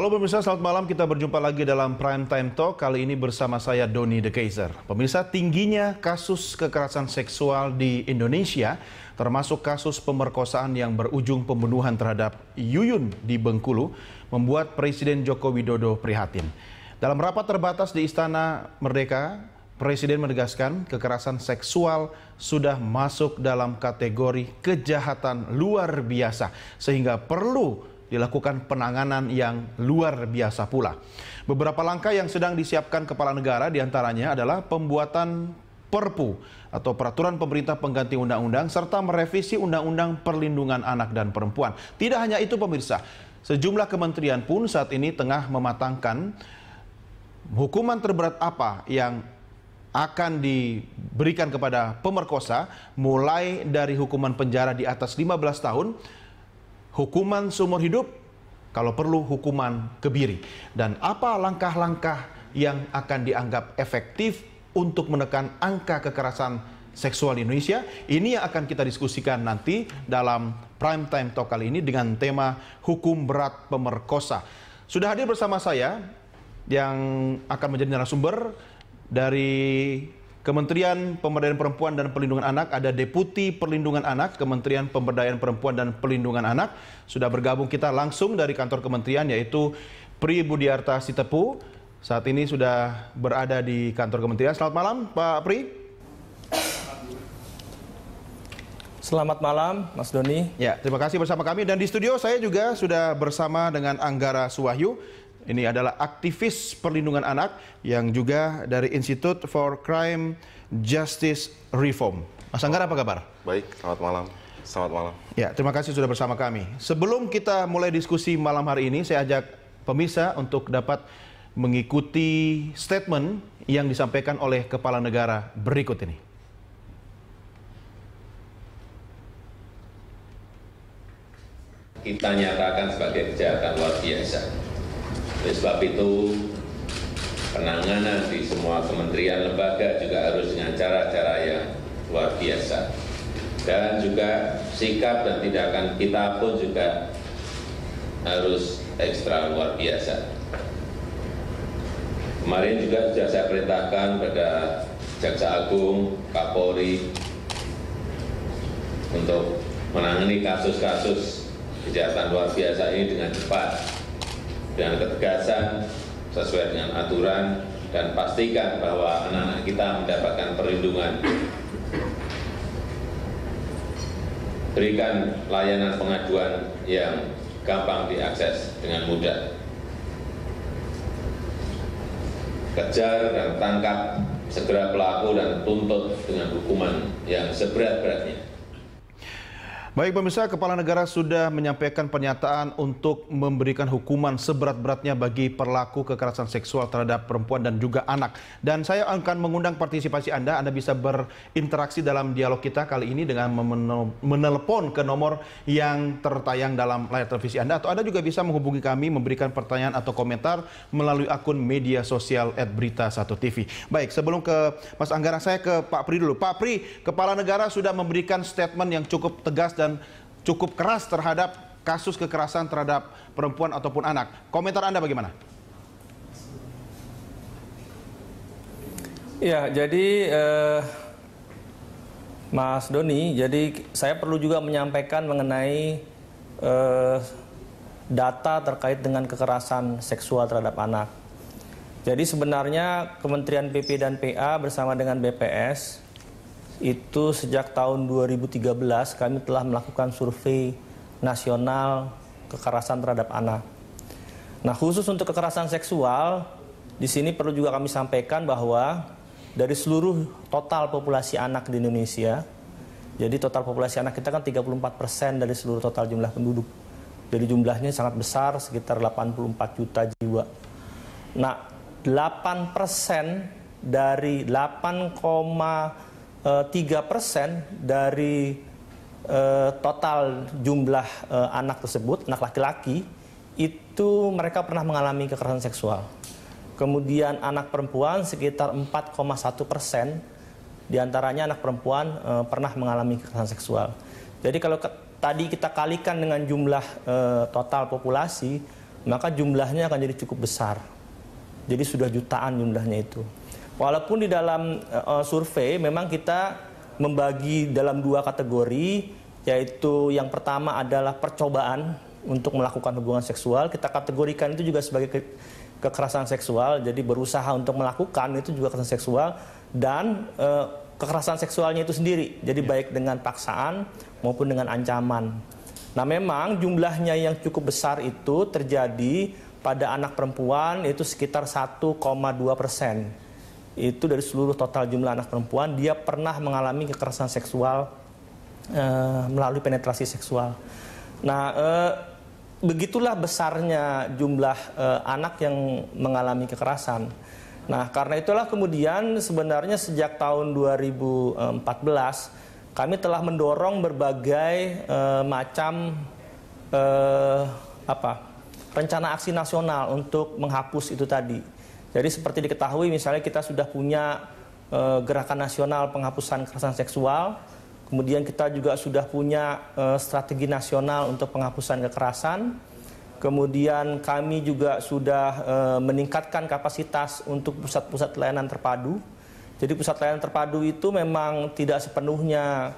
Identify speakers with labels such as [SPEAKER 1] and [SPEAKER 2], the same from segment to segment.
[SPEAKER 1] Halo pemirsa, selamat malam. Kita berjumpa lagi dalam Prime Time Talk. Kali ini bersama saya Doni The Kaiser. Pemirsa, tingginya kasus kekerasan seksual di Indonesia, termasuk kasus pemerkosaan yang berujung pembunuhan terhadap Yuyun di Bengkulu, membuat Presiden Joko Widodo prihatin. Dalam rapat terbatas di Istana Merdeka, Presiden menegaskan kekerasan seksual sudah masuk dalam kategori kejahatan luar biasa sehingga perlu dilakukan penanganan yang luar biasa pula. Beberapa langkah yang sedang disiapkan kepala negara diantaranya adalah pembuatan Perpu atau peraturan pemerintah pengganti undang-undang serta merevisi undang-undang perlindungan anak dan perempuan. Tidak hanya itu pemirsa, sejumlah kementerian pun saat ini tengah mematangkan hukuman terberat apa yang akan diberikan kepada pemerkosa mulai dari hukuman penjara di atas 15 tahun hukuman seumur hidup, kalau perlu hukuman kebiri. Dan apa langkah-langkah yang akan dianggap efektif untuk menekan angka kekerasan seksual di Indonesia? Ini yang akan kita diskusikan nanti dalam Prime Time Talk kali ini dengan tema Hukum Berat Pemerkosa. Sudah hadir bersama saya yang akan menjadi narasumber dari Kementerian Pemberdayaan Perempuan dan Pelindungan Anak ada Deputi Perlindungan Anak Kementerian Pemberdayaan Perempuan dan Pelindungan Anak sudah bergabung kita langsung dari kantor kementerian yaitu Pri Budiarta Sitepu saat ini sudah berada di kantor kementerian. Selamat malam Pak Pri. Selamat malam Mas Doni. Ya, terima kasih bersama kami dan di studio saya juga sudah bersama dengan Anggara Suwahyu ini adalah aktivis perlindungan anak yang juga dari Institute for Crime Justice Reform. Mas Anggar apa kabar?
[SPEAKER 2] Baik, selamat malam. Selamat malam.
[SPEAKER 1] Ya, terima kasih sudah bersama kami. Sebelum kita mulai diskusi malam hari ini, saya ajak pemirsa untuk dapat mengikuti statement yang disampaikan oleh kepala negara berikut ini.
[SPEAKER 3] kita nyatakan sebagai kejahatan luar biasa oleh sebab itu penanganan di semua kementerian lembaga juga harus dengan cara-cara yang luar biasa dan juga sikap dan tindakan kita pun juga harus ekstra luar biasa kemarin juga sudah saya perintahkan pada Jaksa Agung, Kapolri untuk menangani kasus-kasus kejahatan luar biasa ini dengan cepat dengan ketegasan sesuai dengan aturan dan pastikan bahwa anak-anak kita mendapatkan perlindungan. Berikan layanan pengaduan yang gampang diakses dengan mudah. Kejar dan tangkap segera pelaku dan tuntut dengan hukuman yang seberat-beratnya.
[SPEAKER 1] Baik pemirsa, Kepala Negara sudah menyampaikan pernyataan untuk memberikan hukuman seberat-beratnya bagi pelaku kekerasan seksual terhadap perempuan dan juga anak. Dan saya akan mengundang partisipasi Anda, Anda bisa berinteraksi dalam dialog kita kali ini dengan menelpon ke nomor yang tertayang dalam layar televisi Anda. Atau Anda juga bisa menghubungi kami, memberikan pertanyaan atau komentar melalui akun media sosial Berita 1 TV. Baik, sebelum ke Mas Anggara, saya ke Pak Pri dulu. Pak Pri, Kepala Negara sudah memberikan statement yang cukup tegas dan cukup keras terhadap kasus kekerasan terhadap perempuan ataupun anak. Komentar Anda bagaimana?
[SPEAKER 4] Ya, jadi eh, Mas Doni, jadi saya perlu juga menyampaikan mengenai eh, data terkait dengan kekerasan seksual terhadap anak. Jadi sebenarnya Kementerian PP dan PA bersama dengan BPS itu sejak tahun 2013 kami telah melakukan survei nasional kekerasan terhadap anak. Nah, khusus untuk kekerasan seksual, di sini perlu juga kami sampaikan bahwa dari seluruh total populasi anak di Indonesia, jadi total populasi anak kita kan 34 persen dari seluruh total jumlah penduduk. Jadi jumlahnya sangat besar, sekitar 84 juta jiwa. Nah, 8 persen dari 8, Eh, tiga persen dari uh, total jumlah uh, anak tersebut, anak laki-laki, itu mereka pernah mengalami kekerasan seksual. Kemudian anak perempuan sekitar 4,1 persen diantaranya anak perempuan uh, pernah mengalami kekerasan seksual. Jadi kalau ke, tadi kita kalikan dengan jumlah total populasi, maka jumlahnya akan jadi cukup besar. Jadi sudah jutaan jumlahnya itu. Walaupun di dalam uh, survei memang kita membagi dalam dua kategori, yaitu yang pertama adalah percobaan untuk melakukan hubungan seksual. Kita kategorikan itu juga sebagai ke kekerasan seksual. Jadi berusaha untuk melakukan itu juga kekerasan seksual dan uh, kekerasan seksualnya itu sendiri. Jadi baik dengan paksaan maupun dengan ancaman. Nah, memang jumlahnya yang cukup besar itu terjadi pada anak perempuan itu sekitar 1,2 persen itu dari seluruh total jumlah anak perempuan dia pernah mengalami kekerasan seksual e, melalui penetrasi seksual. Nah, e, begitulah besarnya jumlah e, anak yang mengalami kekerasan. Nah, karena itulah kemudian sebenarnya sejak tahun 2014 kami telah mendorong berbagai e, macam e, apa rencana aksi nasional untuk menghapus itu tadi jadi seperti diketahui misalnya kita sudah punya e, gerakan nasional penghapusan kekerasan seksual, kemudian kita juga sudah punya e, strategi nasional untuk penghapusan kekerasan, kemudian kami juga sudah e, meningkatkan kapasitas untuk pusat-pusat layanan terpadu. Jadi pusat layanan terpadu itu memang tidak sepenuhnya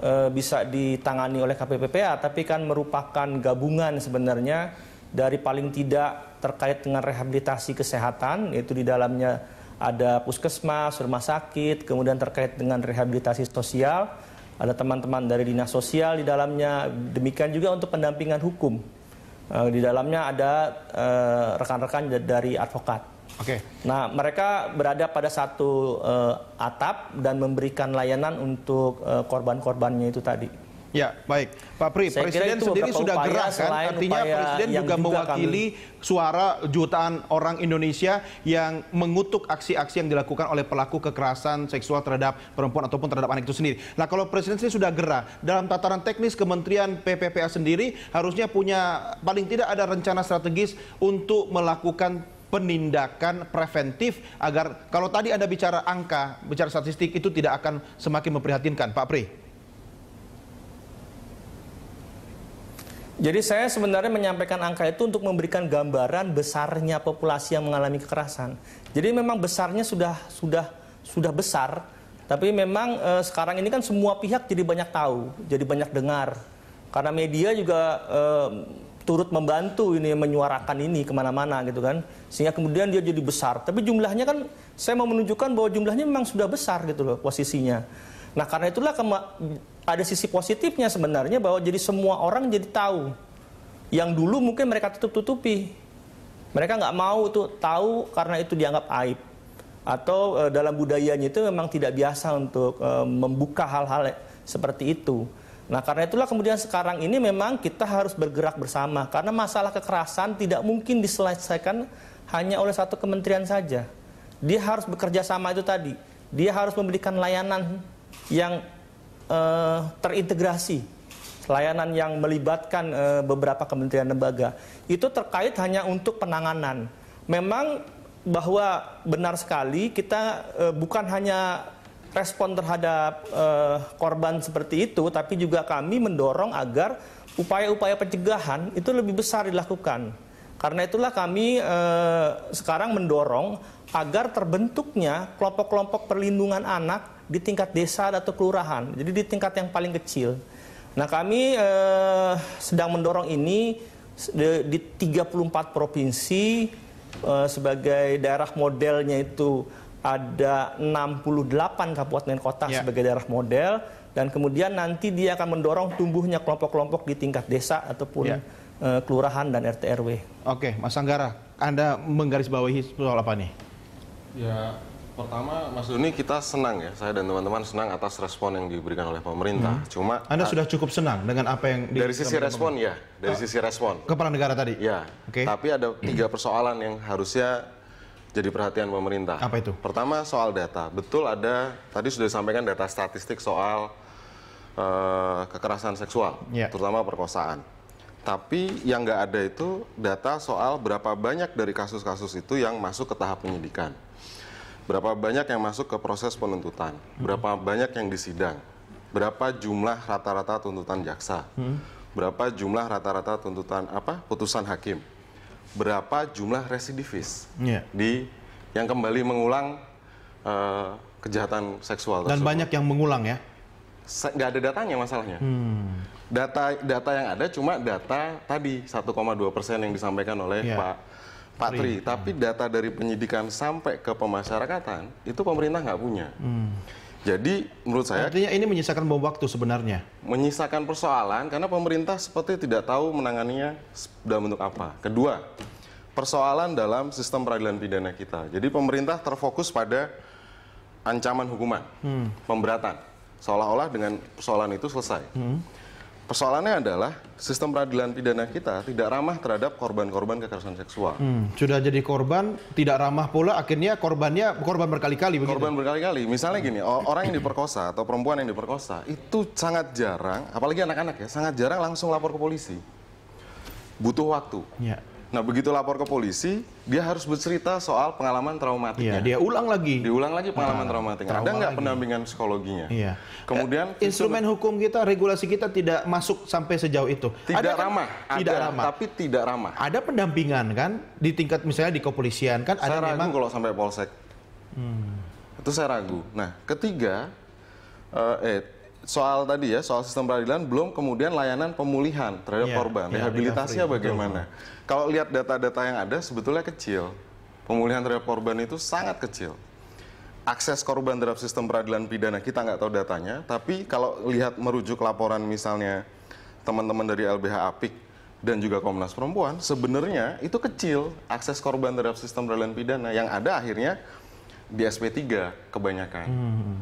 [SPEAKER 4] e, bisa ditangani oleh KPPPA, tapi kan merupakan gabungan sebenarnya dari paling tidak terkait dengan rehabilitasi kesehatan, yaitu di dalamnya ada puskesmas, rumah sakit, kemudian terkait dengan rehabilitasi sosial, ada teman-teman dari dinas sosial di dalamnya. Demikian juga untuk pendampingan hukum. Eh, di dalamnya ada eh, rekan-rekan dari advokat. Oke. Okay. Nah, mereka berada pada satu eh, atap dan memberikan layanan untuk korban-korbannya itu tadi. Ya, baik. Pak Pri, Saya Presiden sendiri sudah gerak kan? Artinya Presiden juga, juga mewakili
[SPEAKER 1] kami... suara jutaan orang Indonesia yang mengutuk aksi-aksi yang dilakukan oleh pelaku kekerasan seksual terhadap perempuan ataupun terhadap anak itu sendiri. Nah, kalau Presiden sendiri sudah gerak, dalam tataran teknis Kementerian PPPA sendiri harusnya punya paling tidak ada rencana strategis untuk melakukan penindakan preventif agar kalau tadi Anda bicara angka, bicara statistik itu tidak akan semakin memprihatinkan,
[SPEAKER 4] Pak Pri. Jadi saya sebenarnya menyampaikan angka itu untuk memberikan gambaran besarnya populasi yang mengalami kekerasan. Jadi memang besarnya sudah sudah sudah besar, tapi memang e, sekarang ini kan semua pihak jadi banyak tahu, jadi banyak dengar. Karena media juga e, turut membantu ini menyuarakan ini kemana-mana gitu kan, sehingga kemudian dia jadi besar. Tapi jumlahnya kan saya mau menunjukkan bahwa jumlahnya memang sudah besar gitu loh posisinya. Nah karena itulah ada sisi positifnya sebenarnya bahwa jadi semua orang jadi tahu. Yang dulu mungkin mereka tutup-tutupi. Mereka nggak mau itu tahu karena itu dianggap aib. Atau e, dalam budayanya itu memang tidak biasa untuk e, membuka hal-hal seperti itu. Nah karena itulah kemudian sekarang ini memang kita harus bergerak bersama. Karena masalah kekerasan tidak mungkin diselesaikan hanya oleh satu kementerian saja. Dia harus bekerja sama itu tadi. Dia harus memberikan layanan yang uh, terintegrasi, layanan yang melibatkan uh, beberapa kementerian lembaga, itu terkait hanya untuk penanganan. Memang bahwa benar sekali kita uh, bukan hanya respon terhadap uh, korban seperti itu, tapi juga kami mendorong agar upaya-upaya pencegahan itu lebih besar dilakukan. Karena itulah kami eh, sekarang mendorong agar terbentuknya kelompok-kelompok perlindungan anak di tingkat desa atau kelurahan, jadi di tingkat yang paling kecil. Nah kami eh, sedang mendorong ini di, di 34 provinsi eh, sebagai daerah modelnya itu ada 68 kabupaten kota yeah. sebagai daerah model dan kemudian nanti dia akan mendorong tumbuhnya kelompok-kelompok di tingkat desa ataupun yeah. eh, kelurahan dan RT RW. Oke, Mas Anggara, Anda menggarisbawahi soal apa nih?
[SPEAKER 1] Ya, Pertama, Mas Doni,
[SPEAKER 2] kita senang ya, saya dan teman-teman senang atas respon yang diberikan oleh pemerintah. Hmm. Cuma Anda ah, sudah
[SPEAKER 1] cukup senang dengan apa yang dari sisi respon
[SPEAKER 2] ya, dari uh, sisi respon kepala negara tadi. Ya, okay. tapi ada tiga persoalan yang harusnya jadi perhatian pemerintah. Apa itu? Pertama soal data, betul ada tadi sudah disampaikan data statistik soal uh, kekerasan seksual, yeah. terutama perkosaan. Tapi yang nggak ada itu data soal berapa banyak dari kasus-kasus itu yang masuk ke tahap penyidikan berapa banyak yang masuk ke proses penuntutan, hmm. berapa hmm. banyak yang disidang, berapa jumlah rata-rata tuntutan jaksa, hmm. berapa jumlah rata-rata tuntutan apa putusan hakim, berapa jumlah residivis yeah. di yang kembali mengulang uh, kejahatan seksual dan tersebut.
[SPEAKER 1] banyak yang mengulang ya
[SPEAKER 2] Gak ada datanya masalahnya hmm. data data yang ada cuma data tadi 1,2 persen yang disampaikan oleh yeah. Pak Pak Tri. Iya. Tapi data dari penyidikan sampai ke pemasyarakatan itu pemerintah nggak punya. Hmm. Jadi menurut saya
[SPEAKER 1] artinya ini menyisakan bom waktu sebenarnya.
[SPEAKER 2] Menyisakan persoalan karena pemerintah seperti tidak tahu menanganinya dalam bentuk apa. Kedua, persoalan dalam sistem peradilan pidana kita. Jadi pemerintah terfokus pada ancaman hukuman, hmm. pemberatan, seolah-olah dengan persoalan itu selesai. Hmm. Persoalannya adalah sistem peradilan pidana kita tidak ramah terhadap korban-korban kekerasan seksual.
[SPEAKER 1] Hmm, sudah jadi korban, tidak ramah pula akhirnya korbannya korban berkali-kali Korban
[SPEAKER 2] berkali-kali. Misalnya gini, orang yang diperkosa atau perempuan yang diperkosa itu sangat jarang, apalagi anak-anak ya, sangat jarang langsung lapor ke polisi. Butuh waktu. Ya. Nah, begitu lapor ke polisi, dia harus bercerita soal pengalaman traumatiknya. Iya, dia ulang lagi. Diulang lagi pengalaman nah, traumatiknya. Trauma Ada nggak pendampingan psikologinya? Iya. Kemudian
[SPEAKER 1] eh, instrumen itu, hukum kita, regulasi kita tidak masuk sampai sejauh itu. Tidak Ada, kan? ramah. Tidak Ada, ramah. Tapi tidak ramah. Ada pendampingan kan di tingkat misalnya di kepolisian kan saya ada ragu memang
[SPEAKER 2] kalau sampai polsek. Hmm. Itu saya ragu. Nah, ketiga eh, eh soal tadi ya, soal sistem peradilan belum kemudian layanan pemulihan terhadap yeah, korban, yeah, rehabilitasnya yeah, iya, bagaimana? Betul. Kalau lihat data-data yang ada sebetulnya kecil. Pemulihan terhadap korban itu sangat kecil. Akses korban terhadap sistem peradilan pidana kita nggak tahu datanya, tapi kalau lihat merujuk laporan misalnya teman-teman dari LBH Apik dan juga Komnas Perempuan, sebenarnya itu kecil akses korban terhadap sistem peradilan pidana yang ada akhirnya di SP3 kebanyakan. Hmm.
[SPEAKER 1] hmm, hmm.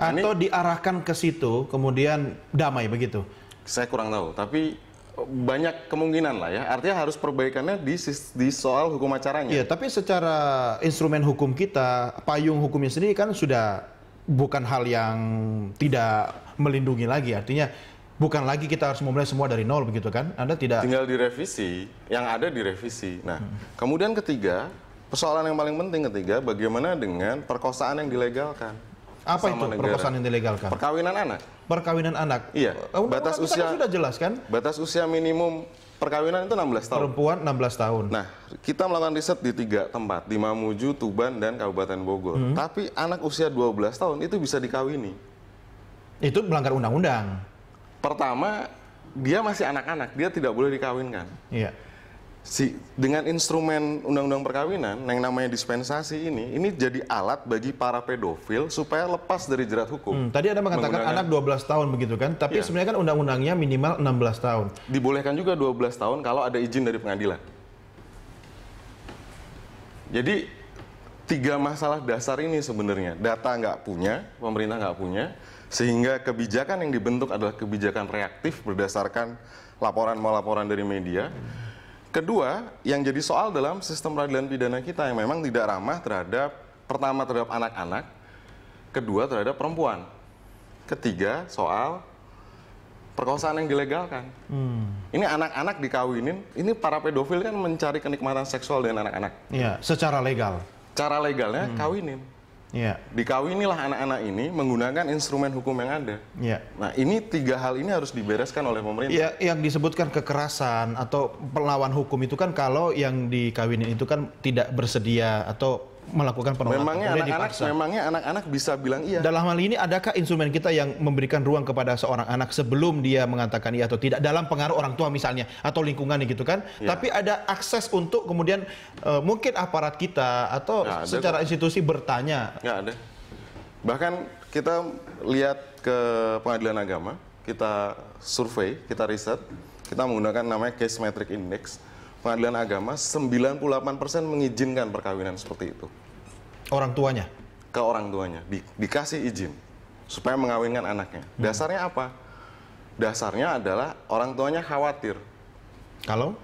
[SPEAKER 1] Atau Ini, diarahkan ke situ, kemudian damai begitu? Saya kurang tahu, tapi banyak
[SPEAKER 2] kemungkinan lah ya. Artinya harus perbaikannya di, di soal hukum acaranya. Iya,
[SPEAKER 1] tapi secara instrumen hukum kita, payung hukumnya sendiri kan sudah bukan hal yang tidak melindungi lagi. Artinya bukan lagi kita harus memulai semua dari nol begitu kan? Anda tidak
[SPEAKER 4] tinggal
[SPEAKER 2] direvisi, yang ada direvisi. Nah, hmm. kemudian ketiga, persoalan yang paling penting ketiga bagaimana dengan perkosaan yang dilegalkan?
[SPEAKER 1] Apa sama itu negara. perkosaan yang dilegalkan? Perkawinan anak. Perkawinan anak. Iya. Undang oh, oh, batas kan usia sudah jelas
[SPEAKER 2] kan? Batas usia minimum perkawinan itu 16 tahun. Perempuan 16 tahun. Nah, kita melakukan riset di tiga tempat, di Mamuju, Tuban, dan Kabupaten Bogor. Hmm. Tapi anak usia 12 tahun itu bisa dikawini.
[SPEAKER 1] Itu melanggar undang-undang.
[SPEAKER 2] Pertama, dia masih anak-anak, dia tidak boleh dikawinkan. Iya si dengan instrumen undang-undang perkawinan yang namanya dispensasi ini ini jadi alat bagi para pedofil supaya lepas dari jerat hukum. Hmm, tadi Anda mengatakan anak
[SPEAKER 1] 12 tahun begitu kan, tapi ya. sebenarnya kan undang-undangnya minimal 16 tahun.
[SPEAKER 2] Dibolehkan juga 12 tahun kalau ada izin dari pengadilan. Jadi tiga masalah dasar ini sebenarnya data nggak punya, pemerintah nggak punya, sehingga kebijakan yang dibentuk adalah kebijakan reaktif berdasarkan laporan laporan dari media. Hmm Kedua, yang jadi soal dalam sistem peradilan pidana kita yang memang tidak ramah terhadap pertama terhadap anak-anak, kedua terhadap perempuan, ketiga soal perkosaan yang dilegalkan. Hmm. Ini anak-anak dikawinin, ini para pedofil kan mencari kenikmatan seksual dengan anak-anak.
[SPEAKER 1] Iya, secara legal.
[SPEAKER 2] Cara legalnya hmm. kawinin. Yeah. Dikawinilah anak-anak ini menggunakan instrumen hukum yang ada. Yeah. Nah, ini tiga hal ini harus dibereskan oleh pemerintah. Yeah,
[SPEAKER 1] yang disebutkan kekerasan atau perlawan hukum itu kan kalau yang dikawinin itu kan tidak bersedia atau melakukan penolakan. Memangnya anak-anak
[SPEAKER 2] memangnya anak-anak bisa bilang iya.
[SPEAKER 1] Dalam hal ini adakah instrumen kita yang memberikan ruang kepada seorang anak sebelum dia mengatakan iya atau tidak dalam pengaruh orang tua misalnya atau lingkungan gitu kan? Ya. Tapi ada akses untuk kemudian uh, mungkin aparat kita atau ada secara kok. institusi bertanya.
[SPEAKER 2] Nggak ada. Bahkan kita lihat ke pengadilan agama, kita survei, kita riset, kita menggunakan namanya case metric index pengadilan agama 98% mengizinkan perkawinan seperti itu. Orang tuanya? Ke orang tuanya, di, dikasih izin supaya mengawinkan anaknya. Hmm. Dasarnya apa? Dasarnya adalah orang tuanya khawatir. Kalau?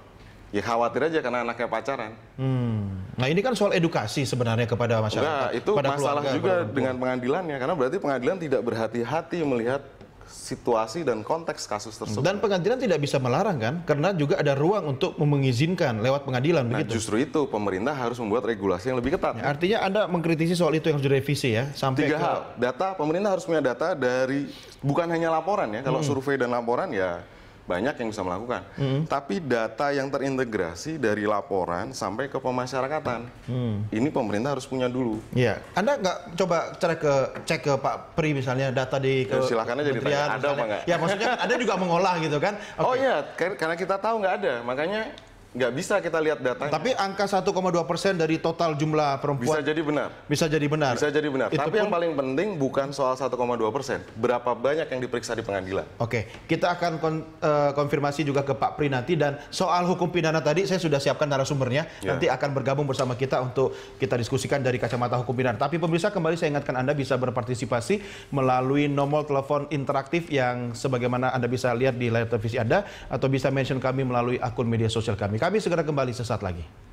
[SPEAKER 2] Ya khawatir aja karena anaknya pacaran.
[SPEAKER 1] Hmm. Nah ini kan soal edukasi sebenarnya kepada masyarakat. Enggak, itu pada masalah juga
[SPEAKER 2] dengan pengadilannya karena berarti pengadilan tidak berhati-hati melihat situasi dan konteks kasus tersebut. Dan
[SPEAKER 1] pengadilan tidak bisa melarang kan? Karena juga ada ruang untuk mengizinkan lewat pengadilan nah, begitu.
[SPEAKER 2] justru itu pemerintah harus membuat regulasi yang lebih ketat. Ya, artinya
[SPEAKER 1] Anda mengkritisi soal itu yang harus direvisi ya sampai Tiga ke... hal.
[SPEAKER 2] Data pemerintah harus punya data dari bukan hanya laporan ya. Kalau hmm. survei dan laporan ya banyak yang bisa melakukan. Hmm. Tapi data yang terintegrasi dari laporan sampai ke pemasyarakatan, hmm. ini pemerintah harus punya dulu.
[SPEAKER 1] Iya. Anda nggak coba cek ke cek ke Pak Pri misalnya data di ke ya, silakan aja ditanya, ada apa nggak? Ya maksudnya kan Anda juga mengolah gitu kan? Okay. Oh iya, karena kita tahu nggak ada,
[SPEAKER 2] makanya nggak bisa kita lihat datanya.
[SPEAKER 1] Tapi angka 1,2 persen dari total jumlah perempuan bisa
[SPEAKER 2] jadi benar. Bisa jadi benar. Bisa jadi benar. Itu Tapi pun... yang paling penting bukan soal 1,2 persen. Berapa banyak
[SPEAKER 1] yang diperiksa di pengadilan? Oke, kita akan kon, uh, konfirmasi juga ke Pak Pri nanti dan soal hukum pidana tadi saya sudah siapkan narasumbernya. Ya. Nanti akan bergabung bersama kita untuk kita diskusikan dari kacamata hukum pidana. Tapi pemirsa kembali saya ingatkan anda bisa berpartisipasi melalui nomor telepon interaktif yang sebagaimana anda bisa lihat di layar televisi anda atau bisa mention kami melalui akun media sosial kami kami segera kembali sesaat lagi.